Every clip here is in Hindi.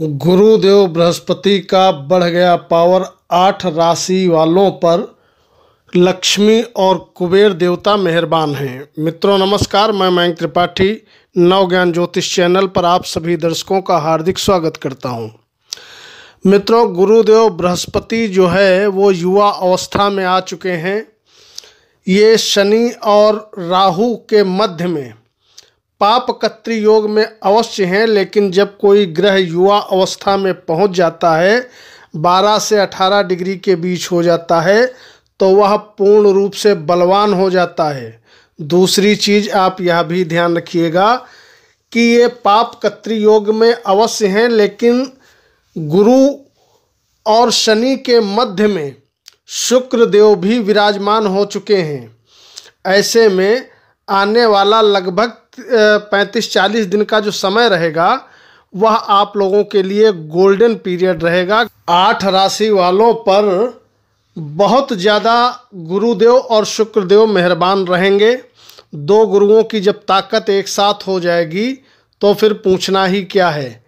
गुरुदेव बृहस्पति का बढ़ गया पावर आठ राशि वालों पर लक्ष्मी और कुबेर देवता मेहरबान हैं मित्रों नमस्कार मैं मयंक त्रिपाठी नव ज्ञान ज्योतिष चैनल पर आप सभी दर्शकों का हार्दिक स्वागत करता हूं मित्रों गुरुदेव बृहस्पति जो है वो युवा अवस्था में आ चुके हैं ये शनि और राहु के मध्य में पाप कत्री योग में अवश्य हैं लेकिन जब कोई ग्रह युवा अवस्था में पहुंच जाता है 12 से 18 डिग्री के बीच हो जाता है तो वह पूर्ण रूप से बलवान हो जाता है दूसरी चीज़ आप यह भी ध्यान रखिएगा कि ये पाप कत्री योग में अवश्य हैं लेकिन गुरु और शनि के मध्य में शुक्र देव भी विराजमान हो चुके हैं ऐसे में आने वाला लगभग पैंतीस चालीस दिन का जो समय रहेगा वह आप लोगों के लिए गोल्डन पीरियड रहेगा आठ राशि वालों पर बहुत ज़्यादा गुरुदेव और शुक्रदेव मेहरबान रहेंगे दो गुरुओं की जब ताकत एक साथ हो जाएगी तो फिर पूछना ही क्या है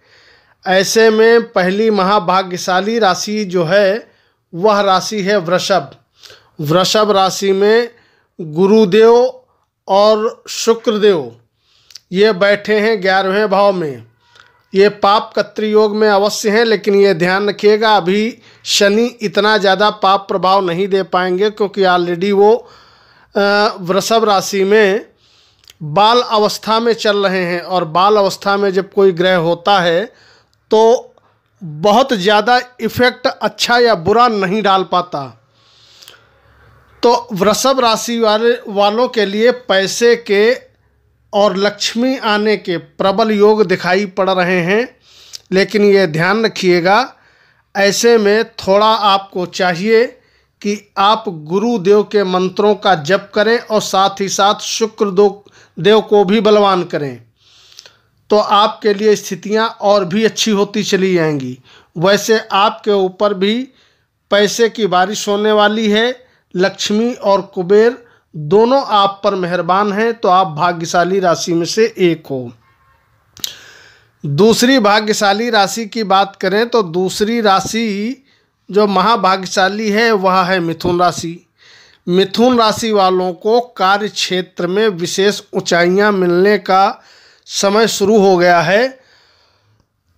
ऐसे में पहली महाभाग्यशाली राशि जो है वह राशि है वृषभ वृषभ राशि में गुरुदेव और शुक्रदेव ये बैठे हैं ग्यारहवें भाव में ये पाप योग में अवश्य हैं लेकिन ये ध्यान रखिएगा अभी शनि इतना ज़्यादा पाप प्रभाव नहीं दे पाएंगे क्योंकि ऑलरेडी वो वृषभ राशि में बाल अवस्था में चल रहे हैं और बाल अवस्था में जब कोई ग्रह होता है तो बहुत ज़्यादा इफ़ेक्ट अच्छा या बुरा नहीं डाल पाता तो वृषभ राशि वाले वालों के लिए पैसे के और लक्ष्मी आने के प्रबल योग दिखाई पड़ रहे हैं लेकिन ये ध्यान रखिएगा ऐसे में थोड़ा आपको चाहिए कि आप गुरुदेव के मंत्रों का जप करें और साथ ही साथ शुक्र दो देव को भी बलवान करें तो आपके लिए स्थितियां और भी अच्छी होती चली जाएंगी वैसे आपके ऊपर भी पैसे की बारिश होने वाली है लक्ष्मी और कुबेर दोनों आप पर मेहरबान हैं तो आप भाग्यशाली राशि में से एक हो दूसरी भाग्यशाली राशि की बात करें तो दूसरी राशि जो महाभाग्यशाली है वह है मिथुन राशि मिथुन राशि वालों को कार्य क्षेत्र में विशेष ऊंचाइयां मिलने का समय शुरू हो गया है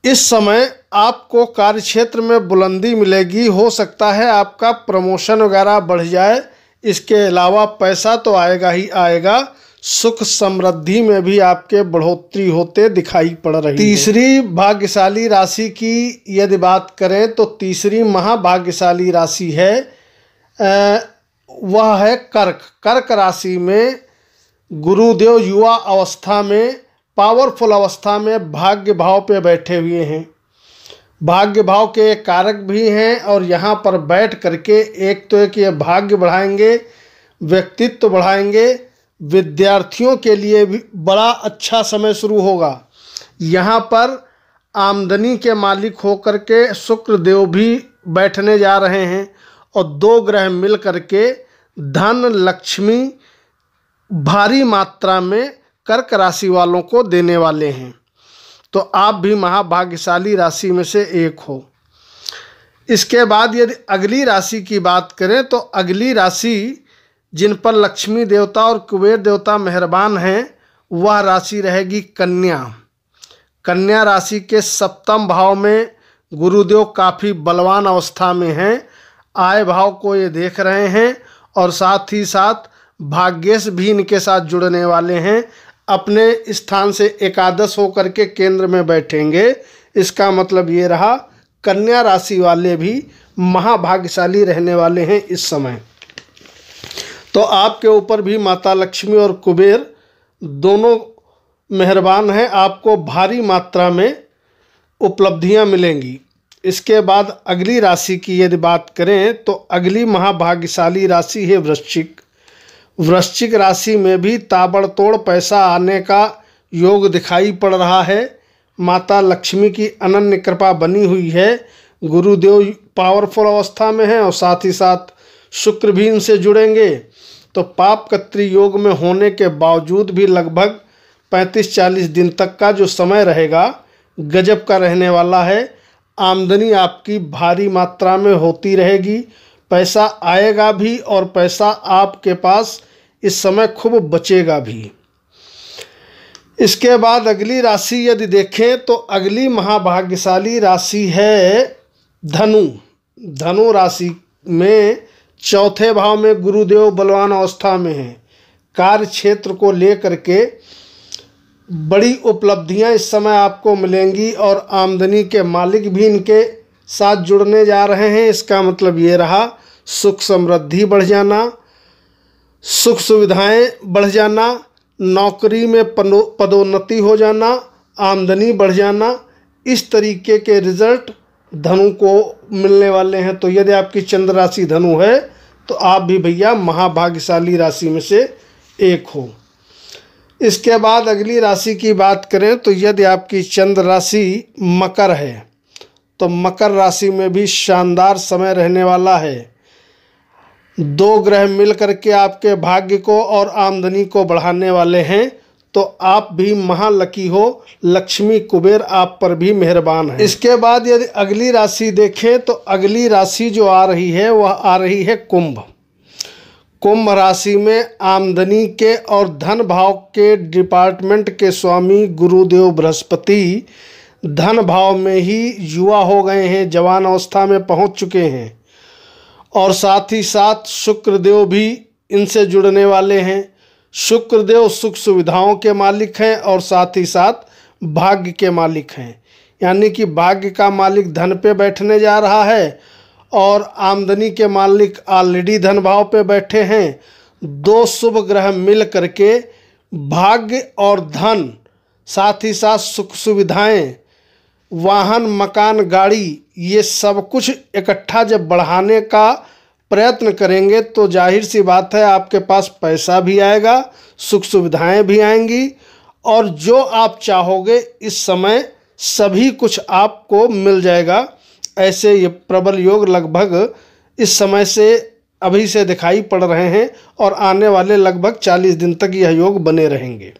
इस समय आपको कार्य क्षेत्र में बुलंदी मिलेगी हो सकता है आपका प्रमोशन वगैरह बढ़ जाए इसके अलावा पैसा तो आएगा ही आएगा सुख समृद्धि में भी आपके बढ़ोतरी होते दिखाई पड़ रही तीसरी भाग्यशाली राशि की यदि बात करें तो तीसरी महाभाग्यशाली राशि है वह है कर्क कर्क राशि में गुरुदेव युवा अवस्था में पावरफुल अवस्था में भाग्य भाव पे बैठे हुए हैं भाग्य भाव के कारक भी हैं और यहाँ पर बैठ करके एक तो एक ये भाग्य बढ़ाएंगे व्यक्तित्व बढ़ाएंगे विद्यार्थियों के लिए भी बड़ा अच्छा समय शुरू होगा यहाँ पर आमदनी के मालिक होकर के शुक्र देव भी बैठने जा रहे हैं और दो ग्रह मिल करके धन लक्ष्मी भारी मात्रा में कर्क राशि वालों को देने वाले हैं तो आप भी महाभाग्यशाली राशि में से एक हो इसके बाद यदि अगली राशि की बात करें तो अगली राशि जिन पर लक्ष्मी देवता और कुबेर देवता मेहरबान हैं वह राशि रहेगी कन्या कन्या राशि के सप्तम भाव में गुरुदेव काफ़ी बलवान अवस्था में हैं आय भाव को ये देख रहे हैं और साथ ही साथ भाग्यश भी इनके साथ जुड़ने वाले हैं अपने स्थान से एकादश होकर के केंद्र में बैठेंगे इसका मतलब ये रहा कन्या राशि वाले भी महाभाग्यशाली रहने वाले हैं इस समय तो आपके ऊपर भी माता लक्ष्मी और कुबेर दोनों मेहरबान हैं आपको भारी मात्रा में उपलब्धियां मिलेंगी इसके बाद अगली राशि की यदि बात करें तो अगली महाभाग्यशाली राशि है वृश्चिक वृश्चिक राशि में भी ताबड़तोड़ पैसा आने का योग दिखाई पड़ रहा है माता लक्ष्मी की अनन्य कृपा बनी हुई है गुरुदेव पावरफुल अवस्था में हैं और साथ ही साथ शुक्र भी इनसे जुड़ेंगे तो पाप कत्री योग में होने के बावजूद भी लगभग 35-40 दिन तक का जो समय रहेगा गजब का रहने वाला है आमदनी आपकी भारी मात्रा में होती रहेगी पैसा आएगा भी और पैसा आपके पास इस समय खूब बचेगा भी इसके बाद अगली राशि यदि देखें तो अगली महाभाग्यशाली राशि है धनु धनु राशि में चौथे भाव में गुरुदेव बलवान अवस्था में हैं कार्य क्षेत्र को लेकर के बड़ी उपलब्धियां इस समय आपको मिलेंगी और आमदनी के मालिक भी इनके साथ जुड़ने जा रहे हैं इसका मतलब ये रहा सुख समृद्धि बढ़ जाना सुख सुविधाएं बढ़ जाना नौकरी में पदोन्नति हो जाना आमदनी बढ़ जाना इस तरीके के रिजल्ट धनु को मिलने वाले हैं तो यदि आपकी चंद्र राशि धनु है तो आप भी भैया महाभाग्यशाली राशि में से एक हो इसके बाद अगली राशि की बात करें तो यदि आपकी चंद्र राशि मकर है तो मकर राशि में भी शानदार समय रहने वाला है दो ग्रह मिल के आपके भाग्य को और आमदनी को बढ़ाने वाले हैं तो आप भी महालकी हो लक्ष्मी कुबेर आप पर भी मेहरबान है इसके बाद यदि अगली राशि देखें तो अगली राशि जो आ रही है वह आ रही है कुंभ कुंभ राशि में आमदनी के और धन भाव के डिपार्टमेंट के स्वामी गुरुदेव बृहस्पति धन भाव में ही युवा हो गए हैं जवान अवस्था में पहुंच चुके हैं और साथ ही साथ शुक्रदेव भी इनसे जुड़ने वाले हैं शुक्रदेव सुख सुविधाओं के मालिक हैं और साथ ही साथ भाग्य के मालिक हैं यानी कि भाग्य का मालिक धन पे बैठने जा रहा है और आमदनी के मालिक ऑलरेडी धन भाव पे बैठे हैं दो शुभ ग्रह मिल करके भाग्य और धन साथ ही साथ सुख सुविधाएं वाहन मकान गाड़ी ये सब कुछ इकट्ठा जब बढ़ाने का प्रयत्न करेंगे तो जाहिर सी बात है आपके पास पैसा भी आएगा सुख सुविधाएं भी आएंगी और जो आप चाहोगे इस समय सभी कुछ आपको मिल जाएगा ऐसे ये प्रबल योग लगभग इस समय से अभी से दिखाई पड़ रहे हैं और आने वाले लगभग 40 दिन तक यह योग बने रहेंगे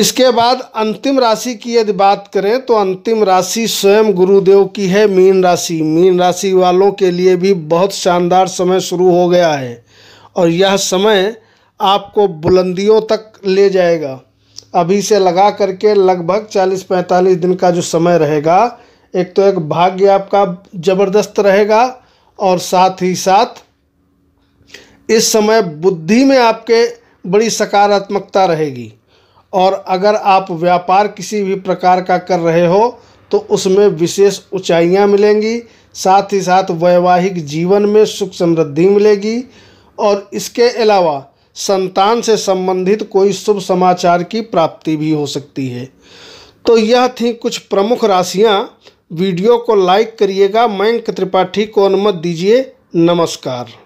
इसके बाद अंतिम राशि की यदि बात करें तो अंतिम राशि स्वयं गुरुदेव की है मीन राशि मीन राशि वालों के लिए भी बहुत शानदार समय शुरू हो गया है और यह समय आपको बुलंदियों तक ले जाएगा अभी से लगा करके लगभग 40-45 दिन का जो समय रहेगा एक तो एक भाग्य आपका ज़बरदस्त रहेगा और साथ ही साथ इस समय बुद्धि में आपके बड़ी सकारात्मकता रहेगी और अगर आप व्यापार किसी भी प्रकार का कर रहे हो तो उसमें विशेष ऊंचाइयां मिलेंगी साथ ही साथ वैवाहिक जीवन में सुख समृद्धि मिलेगी और इसके अलावा संतान से संबंधित कोई शुभ समाचार की प्राप्ति भी हो सकती है तो यह थी कुछ प्रमुख राशियाँ वीडियो को लाइक करिएगा मयंक त्रिपाठी को अनुमत दीजिए नमस्कार